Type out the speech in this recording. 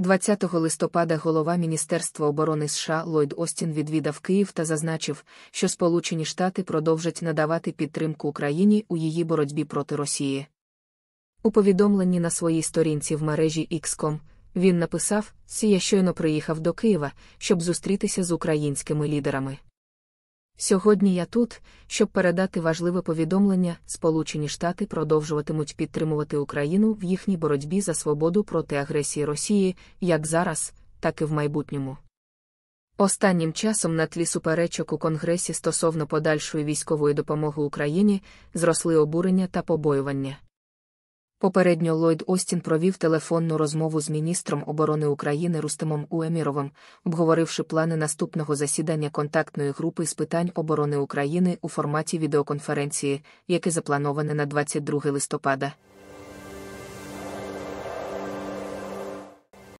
20 листопада голова Міністерства оборони США Ллойд Остін відвідав Київ та зазначив, що Сполучені Штати продовжать надавати підтримку Україні у її боротьбі проти Росії. У повідомленні на своїй сторінці в мережі XCOM він написав: Сі я щойно приїхав до Києва, щоб зустрітися з українськими лідерами. Сьогодні я тут, щоб передати важливе повідомлення, Сполучені Штати продовжуватимуть підтримувати Україну в їхній боротьбі за свободу проти агресії Росії, як зараз, так і в майбутньому. Останнім часом на тлі суперечок у Конгресі стосовно подальшої військової допомоги Україні зросли обурення та побоювання. Попередньо Ллойд Остін провів телефонну розмову з міністром оборони України Рустемом Уеміровим, обговоривши плани наступного засідання контактної групи з питань оборони України у форматі відеоконференції, яке заплановане на 22 листопада.